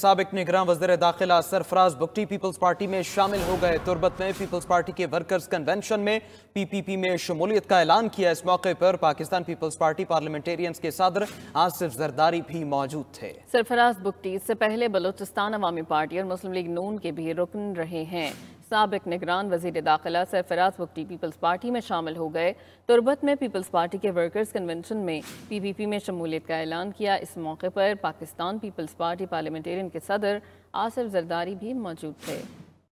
सबक निगरान वजर दाखिला सरफराज बुकटी पीपल्स पार्टी में शामिल हो गए तुरबत में पीपल्स पार्टी के वर्कर्स कन्वेंशन में पी पी पी में शमूलियत का ऐलान किया इस मौके पर पाकिस्तान पीपल्स पार्टी पार्लियामेंटेरियंस के सदर आसिफ जरदारी भी मौजूद थे सरफराज बुकटी इससे पहले बलोचिस्तान अवामी पार्टी और मुस्लिम लीग नून के भी रुकन रहे हैं सबक निगरान वजीर दाखिला सरफराज वक्टी पीपल्स पार्टी में शामिल हो गए तुरबत में पीपल्स पार्टी के वर्कर्स कन्वेंशन में पी पी पी में शमूलियत का ऐलान किया इस मौके पर पाकिस्तान पीपल्स पार्टी पार्लियामेंटेरियन के सदर आसिफ जरदारी भी मौजूद थे